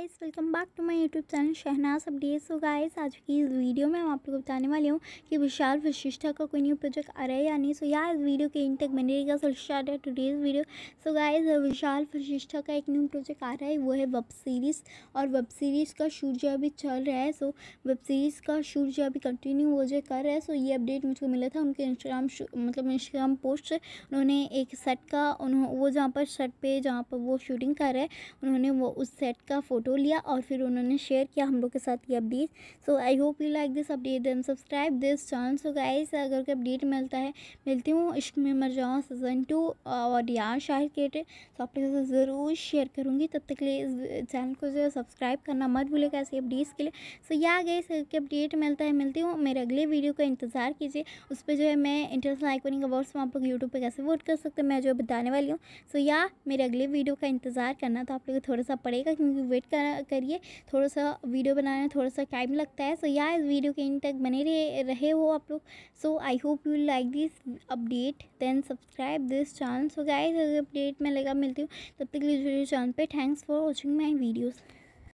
guys welcome back to my YouTube channel Shehnaaz updates so guys आज की इस video में हम आपको बताने वाली हूँ कि विशाल वशिष्ठा का कोई न्यू प्रोजेक्ट आ रहा है या नहीं सो यार इस वीडियो के इन तक बने रहेगा सो स्टार्ट है days video so guys Vishal Vashishtha का एक न्यू प्रोजेक्ट आ रहा है वो है वेब सीरीज़ और वेब सीरीज़ का शूट जो अभी चल रहा है सो वेब सीरीज़ का शूट जो अभी कंटिन्यू वो जो कर रहा है सो ये अपडेट मुझको मिला था उनके इंस्टाग्राम मतलब इंस्टाग्राम पोस्ट से उन्होंने एक सेट का उन्होंने वो जहाँ पर सेट पर जहाँ पर वो शूटिंग कर रहे हैं उन्होंने वो उस सेट का फ़ोटो फ़ोटो लिया और फिर उन्होंने शेयर किया हम लोग के साथ ये update so I hope you like this update and subscribe this channel so guys अगर कोई अपडेट मिलता है मिलती हूँ इश्क में मर जाऊँ सीज़न टू और यार शाहिर केटे सो आपके साथ ज़रूर शेयर करूँगी तब तक लिए इस चैनल को जो सब्सक्राइब करना मत भूलेगा ऐसे अपडेट्स के लिए सो या गई के अपडेट मिलता है मिलती हूँ मेरे अगले वीडियो का इंतज़ार कीजिए उस पर जो है मैं इंटरनेशनल आइकोनिक अवार्ड्स में आप लोग यूट्यूब पर कैसे वोट कर सकते हैं मैं जो बताने वाली हूँ सो या मेरे अगले वीडियो का इंतज़ार करना तो आप लोग थोड़ा सा पड़ेगा क्योंकि वेट कर तरह करिए थोड़ा सा वीडियो बनाने में थोड़ा सा टाइम लगता है सो so, या इस वीडियो के इन तक बने रहे रहे हो आप लोग so I hope you like this update then subscribe this channel so guys update में लगा मिलती हूँ तब तक लीजिए चैनल पर thanks for watching my videos